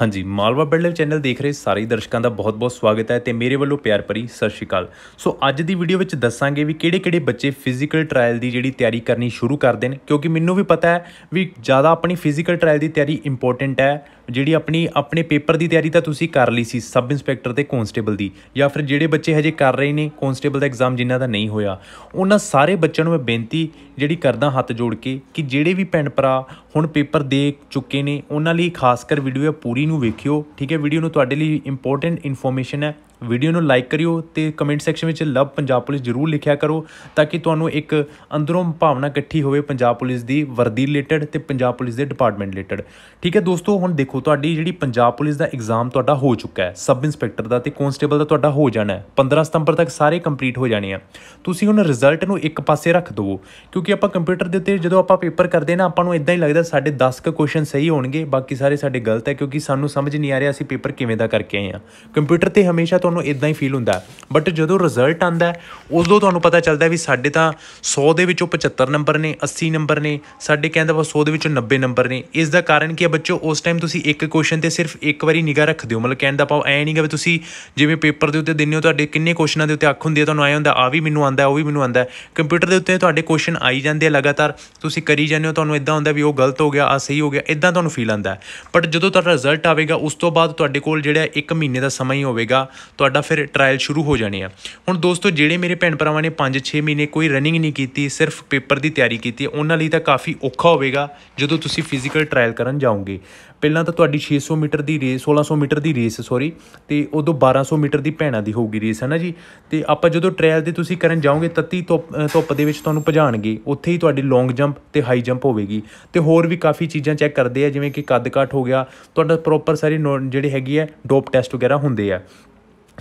ਹਾਂਜੀ ਮਾਲਵਾ ਬੈਡਲੇਵ ਚੈਨਲ ਦੇਖ ਰਹੇ ਸਾਰੇ ਦਰਸ਼ਕਾਂ ਦਾ ਬਹੁਤ-ਬਹੁਤ ਸਵਾਗਤ ਹੈ ਤੇ ਮੇਰੇ ਵੱਲੋਂ ਪਿਆਰ ਭਰੀ ਸਤਿ ਸ਼੍ਰੀ ਅਕਾਲ ਸੋ ਅੱਜ ਦੀ ਵੀਡੀਓ ਵਿੱਚ ਦੱਸਾਂਗੇ ਵੀ ਕਿਹੜੇ-ਕਿਹੜੇ ਬੱਚੇ ਫਿਜ਼ੀਕਲ ਟ੍ਰਾਇਲ ਦੀ ਜਿਹੜੀ ਤਿਆਰੀ ਕਰਨੀ ਸ਼ੁਰੂ ਕਰਦੇ ਨੇ ਕਿਉਂਕਿ ਮੈਨੂੰ ਵੀ ਪਤਾ ਹੈ ਵੀ ਜ਼ਿਆਦਾ ਆਪਣੀ ਫਿਜ਼ੀਕਲ ਟ੍ਰਾਇਲ ਦੀ ਤਿਆਰੀ ਇੰਪੋਰਟੈਂਟ ਹੈ ਜਿਹੜੀ ਆਪਣੀ ਆਪਣੇ ਪੇਪਰ ਦੀ ਤਿਆਰੀ ਤਾਂ ਤੁਸੀਂ ਕਰ ਲਈ ਸੀ ਸਬ ਇੰਸਪੈਕਟਰ ਤੇ ਕਨਸਟੇਬਲ ਦੀ ਜਾਂ ਫਿਰ ਜਿਹੜੇ ਬੱਚੇ ਹਜੇ ਕਰ ਰਹੇ ਨੇ ਕਨਸਟੇਬਲ ਦਾ ਐਗਜ਼ਾਮ ਜਿਨ੍ਹਾਂ ਦਾ ਨਹੀਂ ਹੋਇਆ ਉਹਨਾਂ ਸਾਰੇ ਬੱਚਿਆਂ ਨੂੰ ਮੈਂ ਬੇਨਤੀ ਜਿਹੜੀ ਕਰਦਾ ਹੱਥ ਜੋੜ ਕੇ ਕਿ ਜਿਹੜੇ ਵੀ ਭੈਣ ਭਰਾ ਹੁਣ ਪੇਪਰ ਦੇ ਚੁੱਕੇ ਨੇ ਉਹਨਾਂ ਲਈ ਖਾਸ ਕਰ ਵੀਡੀਓ ਪੂਰੀ ਨੂੰ ਵੇਖਿਓ ਠੀਕ ਹੈ ਵੀਡੀਓ ਨੂੰ ਤੁਹਾਡੇ ਲਈ ਇੰਪੋਰਟੈਂਟ ਇਨਫੋਰਮੇਸ਼ਨ ਹੈ ਵੀਡੀਓ ਨੂੰ ਲਾਈਕ ਕਰਿਓ ਤੇ ਕਮੈਂਟ ਸੈਕਸ਼ਨ ਵਿੱਚ ਲਵ ਪੰਜਾਬ ਪੁਲਿਸ ਜ਼ਰੂਰ ਲਿਖਿਆ ਕਰੋ ਤਾਂ ਕਿ ਤੁਹਾਨੂੰ ਇੱਕ ਅੰਦਰੋਂ ਭਾਵਨਾ ਇਕੱਠੀ ਹੋਵੇ ਪੰਜਾਬ ਪੁਲਿਸ ਦੀ ਵਰਦੀ ਰਿਲੇਟਡ ਤੇ ਪੰਜਾਬ ਪੁਲਿਸ ਦੇ ਡਿਪਾਰਟਮੈਂਟ ਰਿਲੇਟਡ ਠੀਕ ਹੈ ਦੋਸਤੋ ਹੁਣ ਦੇਖੋ ਤੁਹਾਡੀ ਜਿਹੜੀ ਪੰਜਾਬ ਪੁਲਿਸ ਦਾ ਐਗਜ਼ਾਮ ਤੁਹਾਡਾ ਹੋ ਚੁੱਕਾ ਹੈ ਸਬ ਇੰਸਪੈਕਟਰ ਦਾ ਤੇ ਕਨਸਟੇਬਲ ਦਾ ਤੁਹਾਡਾ ਹੋ ਜਾਣਾ ਹੈ 15 ਸਤੰਬਰ ਤੱਕ ਸਾਰੇ ਕੰਪਲੀਟ ਹੋ ਜਾਣੇ ਆ ਤੁਸੀਂ ਹੁਣ ਰਿਜ਼ਲਟ ਨੂੰ ਇੱਕ ਪਾਸੇ ਰੱਖ ਦਿਓ ਕਿਉਂਕਿ ਆਪਾਂ ਕੰਪਿਊਟਰ ਦੇ ਉੱਤੇ ਜਦੋਂ ਆਪਾਂ ਪੇਪਰ ਕਰਦੇ ਨਾ ਆਪਾਂ ਨੂੰ ਇਦਾਂ ਹੀ ਲੱਗਦਾ ਸਾਡੇ 10 ਕੁ ਕੁਐਸਚਨ ਸਹੀ ਹੋਣਗੇ ਬਾਕੀ ਸਾਰੇ ਸਾਡੇ ਗਲਤ ਹੈ ਕਿਉਂਕਿ ਸਾਨੂੰ ਸਮਝ ਨਹੀਂ ਆ ਰਿਹਾ ਅਸੀਂ ਪੇਪਰ ਕਿਵੇਂ ਦਾ ਕਰਕੇ ਆਏ ਆ ਕੰਪਿਊਟਰ ਤੇ ਹਮੇਸ਼ਾ ਤੁਹਾਨੂੰ ਇਦਾਂ ਹੀ ਫੀਲ ਹੁੰਦਾ ਬਟ ਜਦੋਂ ਰਿਜ਼ਲਟ ਆਂਦਾ ਉਦੋਂ ਤੁਹਾਨੂੰ ਪਤਾ ਚੱਲਦਾ ਵੀ ਸਾਡੇ ਤਾਂ 100 ਦੇ ਵਿੱਚੋਂ 75 ਨੰਬਰ ਨੇ 80 ਨੰਬਰ ਨੇ ਸਾਡੇ ਕਹਿੰਦਾ ਵਾ 100 ਦੇ ਵਿੱਚੋਂ 90 ਨੰਬਰ ਨੇ ਇਸ ਦਾ ਕਾਰਨ ਕੀ ਹੈ ਬੱਚੋ ਉਸ ਟਾਈਮ ਤੁਸੀਂ ਇੱਕ ਕੁਐਸਚਨ ਤੇ ਸਿਰਫ ਇੱਕ ਵਾਰੀ ਨਿਗਾਹ ਰੱਖਦੇ ਹੋ ਮਤਲਬ ਕਹਿੰਦਾ ਪਾਓ ਐ ਨਹੀਂਗਾ ਵੀ ਤੁਸੀਂ ਜਿਵੇਂ ਪੇਪਰ ਦੇ ਉੱਤੇ ਦਿੰਨੇ ਹੋ ਤੁਹਾਡੇ ਕਿੰਨੇ ਕੁਐਸਚਨਾਂ ਦੇ ਉੱਤੇ ਅੱਖ ਹੁੰਦੀ ਹੈ ਤੁਹਾਨੂੰ ਆਏ ਹੁੰਦਾ ਆ ਵੀ ਮੈਨੂੰ ਆਂਦਾ ਉਹ ਵੀ ਮੈਨੂੰ ਆਂਦਾ ਕੰਪਿਊਟਰ ਦੇ ਉੱਤੇ ਤੁਹਾਡੇ ਕੁਐਸਚਨ ਆਈ ਜਾਂਦੇ ਆ ਲਗਾਤਾਰ ਤੁਸੀਂ ਕਰੀ ਜਾਂਦੇ ਹੋ ਤੁਹਾਨੂੰ ਇਦਾਂ ਹੁੰਦਾ ਵੀ ਉਹ ਗਲਤ ਹੋ ਗਿਆ ਆ ਸਹੀ ਹੋ ਗਿਆ ਇਦਾਂ ਤੁਹਾਨੂੰ ਫੀਲ ਆਂਦਾ ਬਟ ਜਦੋਂ ਤੁਹਾਡਾ ਰਿਜ਼ਲਟ ਆਵੇਗਾ ਉਸ ਤੋਂ ਬਾਅਦ ਤੁਹਾਡੇ ਕੋਲ ਜਿਹੜਾ 1 ਮਹੀਨੇ ਦਾ ਸਮਾਂ ਹੀ ਹੋਵੇਗਾ ਤੁਹਾਡਾ ਫਿਰ ਟ੍ਰਾਇਲ ਸ਼ੁਰੂ ਹੋ ਜਾਣੀ ਆ ਹੁਣ ਦੋਸਤੋ ਜਿਹੜੇ ਮੇਰੇ ਭੈਣ ਭਰਾਵਾਂ ਨੇ 5-6 ਮਹੀਨੇ ਕੋਈ ਰਨਿੰਗ ਨਹੀਂ ਕੀਤੀ ਸਿਰਫ ਪੇਪਰ ਦੀ ਤਿਆਰੀ ਕੀਤੀ ਉਹਨਾਂ ਲਈ ਤਾਂ ਕਾਫੀ ਔਖਾ ਹੋਵੇਗਾ ਜਦੋਂ ਤੁਸੀਂ ਫਿਜ਼ੀਕਲ ਟ੍ਰਾਇਲ ਕਰਨ ਜਾਓਗੇ ਪਹਿਲਾਂ ਤਾਂ ਤੁਹਾਡੀ 600 ਮੀਟਰ ਦੀ ਰੇਸ 1600 ਮੀਟਰ ਦੀ ਰੇਸ ਸੌਰੀ ਤੇ ਉਦੋਂ 1200 ਮੀਟਰ ਦੀ ਭੈਣਾਂ ਦੀ ਹੋਊਗੀ ਰੇਸ ਹੈ ਨਾ ਜੀ ਤੇ ਆਪਾਂ ਜਦੋਂ ਟ੍ਰਾਇਲ ਦੇ ਤੁਸੀਂ ਕਰਨ ਜਾਓਗੇ ਤੱਤੀ ਧੁੱਪ ਦੇ ਵਿੱਚ ਤੁਹਾਨੂੰ ਭਜਾਣਗੇ ਉੱਥੇ ਹੀ ਤੁਹਾਡੀ ਲੌਂਗ ਜੰਪ ਤੇ ਹਾਈ ਜੰਪ ਹੋਵੇਗੀ ਤੇ ਹੋਰ ਵੀ ਕਾਫੀ ਚੀਜ਼ਾਂ ਚੈੱਕ ਕਰਦੇ ਆ ਜਿਵੇਂ ਕਿ ਕੱਦ ਕਾਠ ਹੋ ਗਿਆ ਤੁਹਾਡਾ ਪ੍ਰੋਪਰ ਸਾਰੀ ਜਿਹੜੀ ਹੈਗੀ ਹੈ ਡੋਪ ਟੈਸਟ ਵਗੈਰਾ ਹੁੰਦੇ ਆ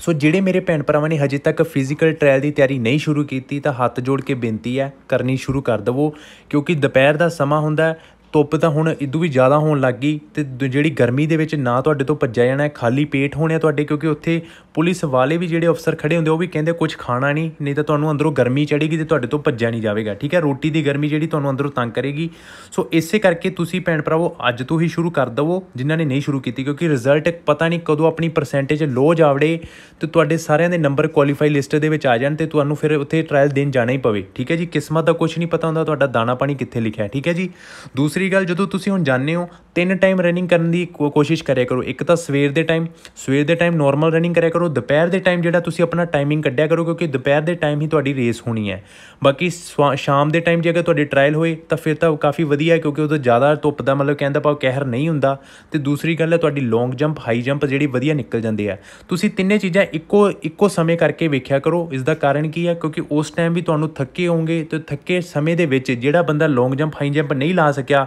ਸੋ ਜਿਹੜੇ ਮੇਰੇ ਭੈਣ ਭਰਾਵਾਂ ਨੇ ਹਜੇ ਤੱਕ ਫਿਜ਼ੀਕਲ ਟ੍ਰਾਇਲ ਦੀ ਤਿਆਰੀ ਨਹੀਂ ਸ਼ੁਰੂ ਕੀਤੀ ਤਾਂ ਹੱਥ ਜੋੜ ਕੇ ਬੇਨਤੀ ਹੈ ਕਰਨੀ ਸ਼ੁਰੂ ਕਰ ਦਵੋ ਕਿਉਂਕਿ ਦੁਪਹਿਰ ਦਾ ਸਮਾਂ ਹੁੰਦਾ ਧੁੱਪ ਤਾਂ ਹੁਣ ਇਦੋਂ ਵੀ ਜ਼ਿਆਦਾ ਹੋਣ ਲੱਗ ਗਈ ਤੇ ਜਿਹੜੀ ਗਰਮੀ ਦੇ ਵਿੱਚ ਨਾ ਤੁਹਾਡੇ ਤੋਂ ਭੱਜਿਆ ਜਾਣਾ ਖਾਲੀ ਪੇਟ ਹੋਣਿਆ ਤੁਹਾਡੇ ਕਿਉਂਕਿ ਉੱਥੇ ਪੁਲਿਸ ਵਾਲੇ ਵੀ ਜਿਹੜੇ ਅਫਸਰ ਖੜੇ ਹੁੰਦੇ ਉਹ ਵੀ ਕਹਿੰਦੇ ਕੁਝ ਖਾਣਾ ਨਹੀਂ ਨਹੀਂ ਤਾਂ ਤੁਹਾਨੂੰ ਅੰਦਰੋਂ ਗਰਮੀ ਚੜੇਗੀ ਤੇ ਤੁਹਾਡੇ ਤੋਂ ਭੱਜਿਆ ਨਹੀਂ ਜਾਵੇਗਾ ਠੀਕ ਹੈ ਰੋਟੀ ਦੀ ਗਰਮੀ ਜਿਹੜੀ ਤੁਹਾਨੂੰ ਅੰਦਰੋਂ ਤੰਗ ਕਰੇਗੀ ਸੋ ਇਸੇ ਕਰਕੇ ਤੁਸੀਂ ਭੈਣ ਭਰਾਵੋ ਅੱਜ ਤੋਂ ਹੀ ਸ਼ੁਰੂ ਕਰ ਦਵੋ ਜਿਨ੍ਹਾਂ ਨੇ ਨਹੀਂ ਸ਼ੁਰੂ ਕੀਤੀ ਕਿਉਂਕਿ ਰਿਜ਼ਲਟ ਪਤਾ ਨਹੀਂ ਕਦੋਂ ਆਪਣੀ ਪਰਸੈਂਟੇਜ ਲੋ ਜਾਵੜੇ ਤੇ ਤੁਹਾਡੇ ਸਾਰਿਆਂ ਦੇ ਨੰਬਰ ਕੁਆਲੀਫਾਈ ਲਿਸਟ ਦੇ ਵਿੱਚ ਆ ਜਾਣ ਤੇ ਤੁਹਾਨੂੰ ਫਿਰ ਉੱਥੇ ਟ੍ਰਾਇਲ ਦੇਣ ਜਾਣਾ ਹੀ ਪਵੇ ਠੀਕ ਹੈ ਜੀ ਕਿਸਮਤ ਦਾ ਕੁਝ ਨਹੀਂ ਪਤਾ ਹੁੰਦਾ ਤੁਹਾਡਾ ਦਾਣਾ ਪਾਣੀ ਕਿੱਥੇ ਲਿਖਿਆ ਠੀਕ ਹੈ ਜੀ ਦੂਸਰੀ ਦੂਸਰੀ ਗੱਲ ਜਦੋਂ ਤੁਸੀਂ ਹੁਣ ਜਾਣਦੇ ਹੋ ਤਿੰਨ ਟਾਈਮ ਰਨਿੰਗ ਕਰਨ ਦੀ ਕੋਸ਼ਿਸ਼ ਕਰਿਆ ਕਰੋ ਇੱਕ ਤਾਂ ਸਵੇਰ ਦੇ ਟਾਈਮ ਸਵੇਰ ਦੇ ਟਾਈਮ ਨਾਰਮਲ ਰਨਿੰਗ ਕਰਿਆ ਕਰੋ ਦੁਪਹਿਰ ਦੇ ਟਾਈਮ ਜਿਹੜਾ ਤੁਸੀਂ ਆਪਣਾ ਟਾਈਮਿੰਗ ਕੱਢਿਆ ਕਰੋ ਕਿਉਂਕਿ ਦੁਪਹਿਰ ਦੇ ਟਾਈਮ ਹੀ ਤੁਹਾਡੀ ਰੇਸ ਹੋਣੀ ਹੈ ਬਾਕੀ ਸ਼ਾਮ ਦੇ ਟਾਈਮ ਜੇ ਅਗਰ ਤੁਹਾਡੇ ਟ੍ਰਾਇਲ ਹੋਏ ਤਾਂ ਫਿਰ ਤਾਂ ਕਾਫੀ ਵਧੀਆ ਕਿਉਂਕਿ ਉਦੋਂ ਜ਼ਿਆਦਾ ਧੁੱਪ ਦਾ ਮਤਲਬ ਕਹਿੰਦਾ ਪਾਓ ਕਹਿਰ ਨਹੀਂ ਹੁੰਦਾ ਤੇ ਦੂਸਰੀ ਗੱਲ ਹੈ ਤੁਹਾਡੀ ਲੌਂਗ ਜੰਪ ਹਾਈ ਜੰਪ ਜਿਹੜੀ ਵਧੀਆ ਨਿਕਲ ਜਾਂਦੀ ਹੈ ਤੁਸੀਂ ਤਿੰਨੇ ਚੀਜ਼ਾਂ ਇੱਕੋ ਇੱਕੋ ਸਮੇਂ ਕਰਕੇ ਵੇਖਿਆ ਕਰੋ ਇਸ ਦਾ ਕਾਰਨ ਕੀ ਹੈ ਕਿਉਂਕਿ ਉਸ ਟਾਈਮ ਵੀ ਤੁਹਾਨੂੰ ਥੱਕੇ ਹੋਵੋਗੇ ਤੇ ਥੱਕੇ ਸਮੇਂ ਦੇ ਵਿੱਚ ਜਿਹੜਾ ਬੰਦਾ ਲੌਂਗ ਜੰਪ ਹਾਈ ਜੰਪ ਨਹੀਂ ਲਾ ਸਕਿਆ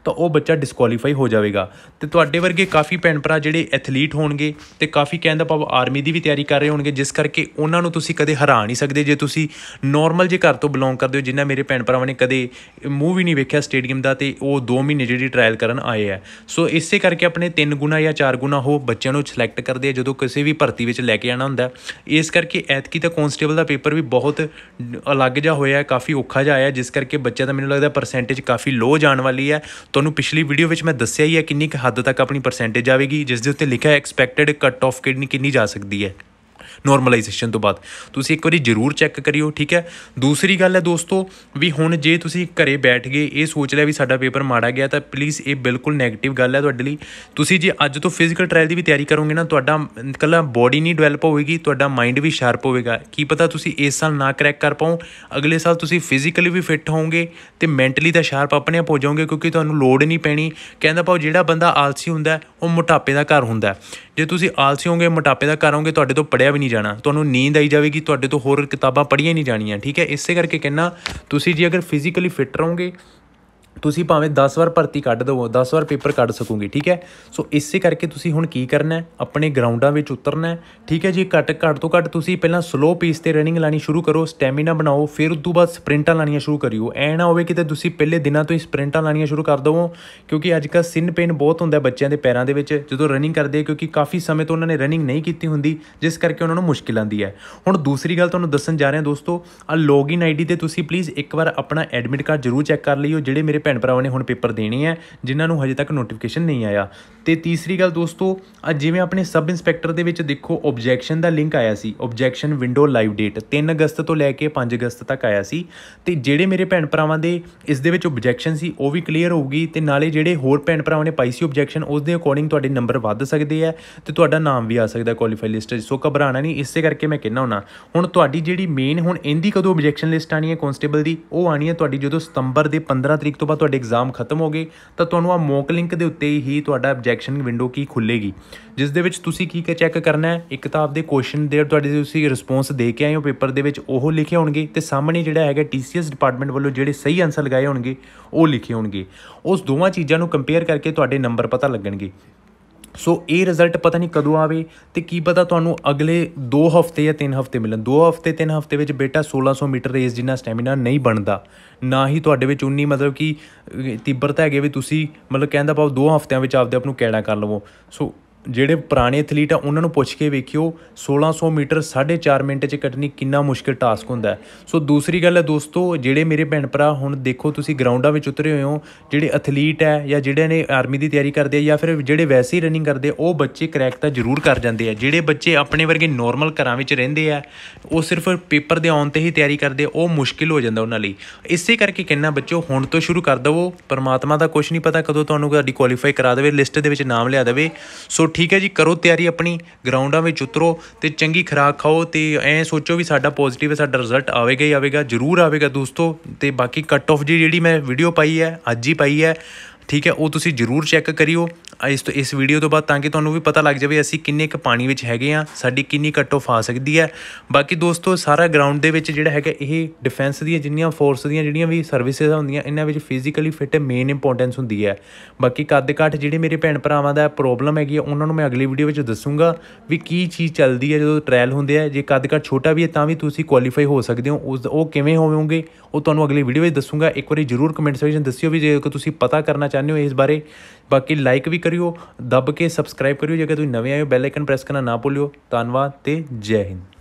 ਤਾਂ ਉਹ ਬੱਚਾ ਡਿਸਕੁਆਲੀਫਾਈ ਹੋ ਜਾਵੇਗਾ ਤੇ ਤੁਹਾਡੇ ਵਰਗੇ ਕਾਫੀ ਭੈਣ ਭਰਾ ਜਿਹੜੇ ਐਥਲੀਟ ਹੋਣਗੇ ਤੇ ਕਾਫੀ ਕਹਿੰਦਾ ਭਾਵ ਆਰਮੀ ਦੀ ਵੀ ਤਿਆਰੀ ਕਰ ਰਹੇ ਹੋਣਗੇ ਜਿਸ ਕਰਕੇ ਉਹਨਾਂ ਨੂੰ ਤੁਸੀਂ ਕਦੇ ਹਰਾ ਨਹੀਂ ਸਕਦੇ ਜੇ ਤੁਸੀਂ ਨਾਰਮਲ ਜੇ ਘਰ ਤੋਂ ਬਿਲੋਂਗ ਕਰਦੇ ਹੋ ਜਿੰਨਾ ਮੇਰੇ ਭੈਣ ਭਰਾਵਾਂ ਨੇ ਕਦੇ ਮੂੰਹ ਵੀ ਨਹੀਂ ਵੇਖਿਆ ਸਟੇਡੀਅਮ ਦਾ ਤੇ ਉਹ 2 ਮਹੀਨੇ ਜਿਹੜੀ ਟ੍ਰਾਇਲ ਕਰਨ ਆਏ ਆ ਸੋ ਇਸੇ ਕਰਕੇ ਆਪਣੇ 3 ਗੁਣਾ ਜਾਂ 4 ਗੁਣਾ ਹੋ ਬੱਚਿਆਂ ਨੂੰ ਸਿਲੈਕਟ ਕਰਦੇ ਆ ਜਦੋਂ ਕਿਸੇ ਵੀ ਭਰਤੀ ਵਿੱਚ ਲੈ ਕੇ ਆਣਾ ਹੁੰਦਾ ਇਸ ਕਰਕੇ ਐਤਕੀ ਤਾਂ ਕਨਸਟੇਬਲ ਦਾ ਪੇਪਰ ਵੀ ਬਹੁਤ ਅਲੱਗ ਜਾ ਹੋਇਆ ਕਾਫੀ ਔਖਾ ਜਾ ਆਇਆ ਜਿਸ ਕਰਕੇ ਬੱਚਿਆਂ ਦਾ ਮੈਨੂੰ ਲੱਗਦਾ ਪਰਸੈਂਟੇਜ ਕਾਫੀ ਲੋ ਜਾਣ ਵਾਲੀ ਹੈ ਤੁਹਾਨੂੰ ਪਿਛਲੀ ਵੀਡੀਓ ਵਿੱਚ ਮੈਂ ਦੱਸਿਆ ਹੀ ਹੈ ਕਿੰਨੀ ਕੁ ਹੱਦ ਤੱਕ ਆਪਣੀ ਪਰਸੈਂਟੇਜ ਆਵੇਗੀ ਜਿਸ ਦੇ ਉੱਤੇ ਲਿਖਿਆ ਐਕਸਪੈਕਟਡ ਕੱਟ ਆਫ ਕਿੰਨੀ ਕਿੰਨੀ ਜਾ ਸਕਦੀ ਹੈ ਨਾਰਮਲਾਈਜੇਸ਼ਨ ਤੋਂ ਬਾਅਦ ਤੁਸੀਂ ਇੱਕ ਵਾਰੀ ਜ਼ਰੂਰ ਚੈੱਕ ਕਰਿਓ ਠੀਕ ਹੈ ਦੂਸਰੀ ਗੱਲ ਹੈ ਦੋਸਤੋ ਵੀ ਹੁਣ ਜੇ ਤੁਸੀਂ ਘਰੇ ਬੈਠ ਗਏ ਇਹ ਸੋਚ ਲਿਆ ਵੀ ਸਾਡਾ ਪੇਪਰ ਮਾੜਾ ਗਿਆ ਤਾਂ ਪਲੀਜ਼ ਇਹ ਬਿਲਕੁਲ 네ਗੇਟਿਵ ਗੱਲ ਹੈ ਤੁਹਾਡੇ ਲਈ ਤੁਸੀਂ ਜੇ ਅੱਜ ਤੋਂ ਫਿਜ਼ੀਕਲ ਟ੍ਰਾਇਲ ਦੀ ਵੀ ਤਿਆਰੀ ਕਰੋਗੇ ਨਾ ਤੁਹਾਡਾ ਕੱਲਾ ਬੋਡੀ ਨਹੀਂ ਡਿਵੈਲਪ ਹੋਵੇਗੀ ਤੁਹਾਡਾ ਮਾਈਂਡ ਵੀ ਸ਼ਾਰਪ ਹੋਵੇਗਾ ਕੀ ਪਤਾ ਤੁਸੀਂ ਇਸ ਸਾਲ ਨਾ ਕਰੈਕ ਕਰ ਪਾਓ ਅਗਲੇ ਸਾਲ ਤੁਸੀਂ ਫਿਜ਼ੀਕਲੀ ਵੀ ਫਿੱਟ ਹੋਵੋਗੇ ਤੇ ਮੈਂਟਲੀ ਤਾਂ ਸ਼ਾਰਪ ਆਪਣੇ ਆਪ ਹੋ ਜਾਓਗੇ ਕਿਉਂਕਿ ਤੁਹਾਨੂੰ ਲੋਡ ਨਹੀਂ ਪੈਣੀ ਕਹਿੰਦਾ ਪਾਓ ਜਿਹੜਾ ਬੰਦਾ ਆਲਸੀ ਹੁੰਦਾ ਉਹ ਮੋਟਾਪੇ ਦਾ ਘਰ ਹੁੰਦਾ ਜੇ ਤੁਸੀਂ ਆਲਸੀ ਹੋਗੇ ਮੋਟਾਪੇ ਦਾ ਕਰੋਗੇ ਤੁਹਾਡੇ ਤੋਂ ਪੜਿਆ ਵੀ ਨਹੀਂ ਜਾਣਾ ਤੁਹਾਨੂੰ ਨੀਂਦ ਆਈ ਜਾਵੇਗੀ ਤੁਹਾਡੇ ਤੋਂ ਹੋਰ ਕਿਤਾਬਾਂ ਪੜ੍ਹੀਆਂ ਨਹੀਂ ਜਾਣੀਆਂ ਠੀਕ ਹੈ ਇਸੇ ਕਰਕੇ ਕਹਿੰਨਾ ਤੁਸੀਂ ਜੇ ਅਗਰ ਫਿਜ਼ੀਕਲੀ ਫਿਟ ਰਹੋਗੇ ਤੁਸੀਂ ਭਾਵੇਂ 10 ਵਾਰ ਭਰਤੀ ਕੱਢ ਦੋ 10 ਵਾਰ ਪੇਪਰ ਕੱਢ ਸਕੋਗੇ ਠੀਕ ਹੈ ਸੋ ਇਸੇ ਕਰਕੇ ਤੁਸੀਂ ਹੁਣ ਕੀ ਕਰਨਾ ਹੈ ਆਪਣੇ ਗਰਾਊਂਡਾਂ ਵਿੱਚ ਉਤਰਨਾ ਠੀਕ ਹੈ ਜੀ ਘੱਟ ਘੱਟ ਤੋਂ ਘੱਟ ਤੁਸੀਂ ਪਹਿਲਾਂ ਸਲੋ ਪੀਸ ਤੇ ਰਨਿੰਗ ਲਾਣੀ ਸ਼ੁਰੂ ਕਰੋ ਸਟੈਮਿਨਾ ਬਣਾਓ ਫਿਰ ਉਸ ਤੋਂ ਬਾਅਦ ਸਪ੍ਰਿੰਟਾਂ ਲਾਣੀਆਂ ਸ਼ੁਰੂ ਕਰਿਓ ਐ ਨਾ ਹੋਵੇ ਕਿਤੇ ਤੁਸੀਂ ਪਹਿਲੇ ਦਿਨਾਂ ਤੋਂ ਹੀ ਸਪ੍ਰਿੰਟਾਂ ਲਾਣੀਆਂ ਸ਼ੁਰੂ ਕਰ ਦਵੋ ਕਿਉਂਕਿ ਅੱਜ ਕੱਲ ਸਿਨ ਪੇਨ ਬਹੁਤ ਹੁੰਦਾ ਬੱਚਿਆਂ ਦੇ ਪੈਰਾਂ ਦੇ ਵਿੱਚ ਜਦੋਂ ਰਨਿੰਗ ਕਰਦੇ ਕਿਉਂਕਿ ਕਾਫੀ ਸਮੇਂ ਤੋਂ ਉਹਨਾਂ ਨੇ ਰਨਿੰਗ ਨਹੀਂ ਕੀਤੀ ਹੁੰਦੀ ਜਿਸ ਕਰਕੇ ਉਹਨਾਂ ਨੂੰ ਮੁਸ਼ਕਿਲ ਆਂਦੀ ਹੈ ਹੁਣ ਦੂਸਰੀ ਗੱਲ ਤੁਹਾਨੂੰ ਦੱਸਣ ਜਾ ਰਿਹਾ ਦੋਸਤੋ ਆ ਲੌਗਇਨ ਆਈਡੀ ਤੇ ਤੁਸੀਂ ਪਲੀਜ਼ ਇੱਕ ਵਾਰ ਆਪਣਾ ਐਡਮਿਟ ਕਾਰਡ ਜ਼ਰੂਰ ਚੈੱਕ ਕਰ ਲਈਓ ਜਿਹੜੇ ਮੇਰੇ ਭੈਣ ਭਰਾਵਾਂ ਨੇ ਹੁਣ ਪੇਪਰ ਦੇਣੇ ਆ ਜਿਨ੍ਹਾਂ ਨੂੰ ਹਜੇ ਤੱਕ ਨੋਟੀਫਿਕੇਸ਼ਨ ਨਹੀਂ ਆਇਆ ਤੇ ਤੀਸਰੀ ਗੱਲ ਦੋਸਤੋ ਅੱਜ ਜਿਵੇਂ ਆਪਣੇ ਸਬ ਇੰਸਪੈਕਟਰ ਦੇ ਵਿੱਚ ਦੇਖੋ ਆਬਜੈਕਸ਼ਨ ਦਾ ਲਿੰਕ ਆਇਆ ਸੀ ਆਬਜੈਕਸ਼ਨ ਵਿੰਡੋ ਲਾਈਵ ਡੇਟ 3 ਅਗਸਤ ਤੋਂ ਲੈ ਕੇ 5 ਅਗਸਤ ਤੱਕ ਆਇਆ ਸੀ ਤੇ ਜਿਹੜੇ ਮੇਰੇ ਭੈਣ ਭਰਾਵਾਂ ਦੇ ਇਸ ਦੇ ਵਿੱਚ ਆਬਜੈਕਸ਼ਨ ਸੀ ਉਹ ਵੀ ਕਲੀਅਰ ਹੋਊਗੀ ਤੇ ਨਾਲੇ ਜਿਹੜੇ ਹੋਰ ਭੈਣ ਭਰਾਵਾਂ ਨੇ ਪਾਈ ਸੀ ਆਬਜੈਕਸ਼ਨ ਉਸ ਦੇ ਅਕੋਰਡਿੰਗ ਤੁਹਾਡੇ ਨੰਬਰ ਵੱਧ ਸਕਦੇ ਆ ਤੇ ਤੁਹਾਡਾ ਨਾਮ ਵੀ ਆ ਸਕਦਾ ਕੁਆਲੀਫਾਈ ਲਿਸਟ 'ਚ ਸੋ ਘਬਰਾਣਾ ਨਹੀਂ ਇਸੇ ਕਰਕੇ ਮੈਂ ਕਹਿਣਾ ਹੁਣਾ ਹੁਣ ਤੁਹਾਡੀ ਜਿਹੜੀ ਮੇਨ ਹੁਣ ਇਹਦੀ ਕਦੋਂ ਆਬਜੈਕਸ਼ਨ ਲਿਸਟ ਆਣੀ ਹੈ ਕਨਸਟੇਬਲ ਦੀ ਉਹ ਆਣੀ ਹੈ ਤੁਹਾਡੀ ਜਦੋਂ ਸਤੰਬਰ ਦੇ 15 ਤਰੀਕ ਤੋਂ ਬਾਅਦ ਤੁਹਾਡੇ ਐਗਜ਼ਾਮ ਖਤਮ ਹੋ ਗਏ ਤਾਂ ਤੁਹਾਨੂੰ ਆ ਮੌਕ ਲਿੰਕ ਦੇ ਉੱਤੇ ਹੀ ਤੁਹਾਡਾ ਆਬਜੈਕਸ਼ਨ ਵਿੰਡੋ ਕੀ ਖੁੱਲੇਗੀ ਜਿਸ ਦੇ ਵਿੱਚ ਤੁਸੀਂ ਕੀ ਕਿ ਚੈੱਕ ਕਰਨਾ ਹੈ ਇੱਕ ਤਾਂ ਆਪਦੇ ਕੁਐਸਚਨ ਦੇ ਤੁਹਾਡੇ ਤੁਸੀਂ ਰਿਸਪੌਂਸ ਦੇ ਕੇ ਆਏ ਹੋ ਪੇਪਰ ਦੇ ਵਿੱਚ ਉਹ ਲਿਖੇ ਹੋਣਗੇ ਤੇ ਸਾਹਮਣੇ ਜਿਹੜਾ ਹੈਗਾ ਟੀਸੀਐਸ ਡਿਪਾਰਟਮੈਂਟ ਵੱਲੋਂ ਜਿਹੜੇ ਸਹੀ ਆਨਸਰ ਲਗਾਏ ਹੋਣਗੇ ਉਹ ਲਿਖੇ ਹੋਣਗੇ ਉਸ ਦੋਵਾਂ ਚੀਜ਼ਾਂ ਨੂੰ ਕੰਪੇਅਰ ਕਰਕੇ ਤੁਹਾਡੇ ਨੰਬਰ ਪਤਾ ਲੱਗਣਗੇ ਸੋ ਇਹ ਰਿਜ਼ਲਟ ਪਤਾ ਨਹੀਂ ਕਦੋਂ ਆਵੇ ਤੇ ਕੀ ਪਤਾ ਤੁਹਾਨੂੰ ਅਗਲੇ 2 ਹਫ਼ਤੇ ਜਾਂ 3 ਹਫ਼ਤੇ ਮਿਲਣ 2 ਹਫ਼ਤੇ 3 ਹਫ਼ਤੇ ਵਿੱਚ ਬੇਟਾ 1600 ਮੀਟਰ ਰੇਸ ਜਿੰਨਾ ਸਟੈਮਿਨਾ ਨਹੀਂ ਬਣਦਾ ਨਾ ਹੀ ਤੁਹਾਡੇ ਵਿੱਚ ਉਨੀ ਮਤਲਬ ਕਿ ਤੀਬਰਤਾ ਹੈਗੇ ਵੀ ਤੁਸੀਂ ਮਤਲਬ ਕਹਿੰਦਾ ਪਾਓ 2 ਹਫ਼ਤਿਆਂ ਵਿੱਚ ਆਪਦੇ ਆਪ ਨੂੰ ਕਿਹੜਾ ਕਰ ਲਵੋ ਸੋ ਜਿਹੜੇ ਪੁਰਾਣੇ ਐਥਲੀਟ ਆ ਉਹਨਾਂ ਨੂੰ ਪੁੱਛ ਕੇ ਵੇਖਿਓ 1600 ਮੀਟਰ 4.5 ਮਿੰਟ 'ਚ ਕੱਟਣੀ ਕਿੰਨਾ ਮੁਸ਼ਕਿਲ ਟਾਸਕ ਹੁੰਦਾ ਸੋ ਦੂਸਰੀ ਗੱਲ ਹੈ ਦੋਸਤੋ ਜਿਹੜੇ ਮੇਰੇ ਭੈਣ ਭਰਾ ਹੁਣ ਦੇਖੋ ਤੁਸੀਂ ਗਰਾਊਂਡਾਂ ਵਿੱਚ ਉਤਰੇ ਹੋਏ ਹੋ ਜਿਹੜੇ ਐਥਲੀਟ ਹੈ ਜਾਂ ਜਿਹੜੇ ਨੇ ਆਰਮੀ ਦੀ ਤਿਆਰੀ ਕਰਦੇ ਆ ਜਾਂ ਫਿਰ ਜਿਹੜੇ ਵੈਸੇ ਹੀ ਰਨਿੰਗ ਕਰਦੇ ਉਹ ਬੱਚੇ ਕ੍ਰੈਕ ਤਾਂ ਜ਼ਰੂਰ ਕਰ ਜਾਂਦੇ ਆ ਜਿਹੜੇ ਬੱਚੇ ਆਪਣੇ ਵਰਗੇ ਨਾਰਮਲ ਘਰਾਂ ਵਿੱਚ ਰਹਿੰਦੇ ਆ ਉਹ ਸਿਰਫ ਪੇਪਰ ਦੇ ਆਉਣ ਤੇ ਹੀ ਤਿਆਰੀ ਕਰਦੇ ਉਹ ਮੁਸ਼ਕਿਲ ਹੋ ਜਾਂਦਾ ਉਹਨਾਂ ਲਈ ਇਸੇ ਕਰਕੇ ਕਹਿੰਨਾ ਬੱਚੋ ਹੁਣ ਤੋਂ ਸ਼ੁਰੂ ਕਰ ਦਵੋ ਪਰਮਾਤਮਾ ਦਾ ਕੁਝ ਨਹੀਂ ਪਤਾ ਕਦੋਂ ਤੁਹਾਨੂੰ ਤੁਹਾਡੀ ਕੁਆਲੀਫਾਈ ਕਰਾ ਦੇਵੇ ਲਿਸਟ ਦੇ ਵਿੱਚ ਨਾਮ ਲਿਆ ਦੇਵੇ ਸੋ ਠੀਕ ਹੈ ਜੀ ਕਰੋ ਤਿਆਰੀ ਆਪਣੀ ਗਰਾਊਂਡਾਂ ਵਿੱਚ ਉਤਰੋ ਤੇ ਚੰਗੀ ਖੁਰਾਕ ਖਾਓ ਤੇ ਐ ਸੋਚੋ ਵੀ ਸਾਡਾ ਪੋਜ਼ਿਟਿਵ ਹੈ ਸਾਡਾ ਰਿਜ਼ਲਟ ਆਵੇਗਾ ਹੀ ਆਵੇਗਾ ਜ਼ਰੂਰ ਆਵੇਗਾ ਦੋਸਤੋ ਤੇ ਬਾਕੀ ਕੱਟ ਆਫ ਜੀ ਜਿਹੜੀ ਮੈਂ ਵੀਡੀਓ ਪਾਈ ਹੈ ਅੱਜ ਹੀ ਪਾਈ ਹੈ ਠੀਕ ਹੈ ਉਹ ਤੁਸੀਂ ਜ਼ਰੂਰ ਚੈੱਕ ਕਰਿਓ ਇਸ ਤੋਂ ਇਸ ਵੀਡੀਓ ਤੋਂ ਬਾਅਦ ਤਾਂ ਕਿ ਤੁਹਾਨੂੰ ਵੀ ਪਤਾ ਲੱਗ ਜਾਵੇ ਅਸੀਂ ਕਿੰਨੇ ਕੁ ਪਾਣੀ ਵਿੱਚ ਹੈਗੇ ਆ ਸਾਡੀ ਕਿੰਨੀ ਘੱਟੋ ਫਾ ਸਕਦੀ ਹੈ ਬਾਕੀ ਦੋਸਤੋ ਸਾਰਾ ਗਰਾਊਂਡ ਦੇ ਵਿੱਚ ਜਿਹੜਾ ਹੈਗਾ ਇਹ ਡਿਫੈਂਸ ਦੀਆਂ ਜਿੰਨੀਆਂ ਫੋਰਸ ਦੀਆਂ ਜਿਹੜੀਆਂ ਵੀ ਸਰਵਿਸਿਜ਼ ਹੁੰਦੀਆਂ ਇਹਨਾਂ ਵਿੱਚ ਫਿਜ਼ੀਕਲੀ ਫਿਟ ਮੇਨ ਇੰਪੋਰਟੈਂਸ ਹੁੰਦੀ ਹੈ ਬਾਕੀ ਕੱਦ ਘੱਟ ਜਿਹੜੇ ਮੇਰੇ ਭੈਣ ਭਰਾਵਾਂ ਦਾ ਪ੍ਰੋਬਲਮ ਹੈਗੀ ਆ ਉਹਨਾਂ ਨੂੰ ਮੈਂ ਅਗਲੀ ਵੀਡੀਓ ਵਿੱਚ ਦੱਸੂਗਾ ਵੀ ਕੀ ਚੀਜ਼ ਚੱਲਦੀ ਹੈ ਜਦੋਂ ਟ੍ਰਾਇਲ ਹੁੰਦੇ ਆ ਜੇ ਕੱਦ ਘੱਟ ਛੋਟਾ ਵੀ ਹੈ ਤਾਂ ਵੀ ਤੁਸੀਂ ਕੁਆਲੀਫਾਈ ਹੋ ਸਕਦੇ ਹੋ ਉਸ ਉਹ ਕਿਵੇਂ ਹੋਵੋਗੇ ਉਹ ਤੁਹਾਨੂੰ ਅਗਲੀ ਵੀਡੀਓ ਵਿੱਚ ਦੱਸੂਗਾ ਇੱਕ ਵਾਰੀ ਜਰੂਰ ਕਮੈਂਟ ਸੈਕਸ਼ਨ ਦੱਸਿਓ ਵੀ ਜੇ ਤੁਸੀਂ ਪਤਾ ਕਰਨਾ ਚਾਹੁੰਦੇ ਹੋ ਇਸ ਬਾਰੇ ਬਾਕੀ ਲਾਈਕ ਵੀ ਕਰਿਓ ਦੱਬ ਕੇ ਸਬਸਕ੍ਰਾਈਬ ਕਰਿਓ ਜੇਕਰ ਤੁਸੀਂ ਨਵੇਂ ਆਏ ਹੋ ਬੈਲ ਆਈਕਨ ਪ੍ਰੈਸ ਕਰਨਾ ਨਾ ਭੁੱਲਿਓ ਧੰਨਵਾਦ ਤੇ ਜੈ ਹਿੰਦ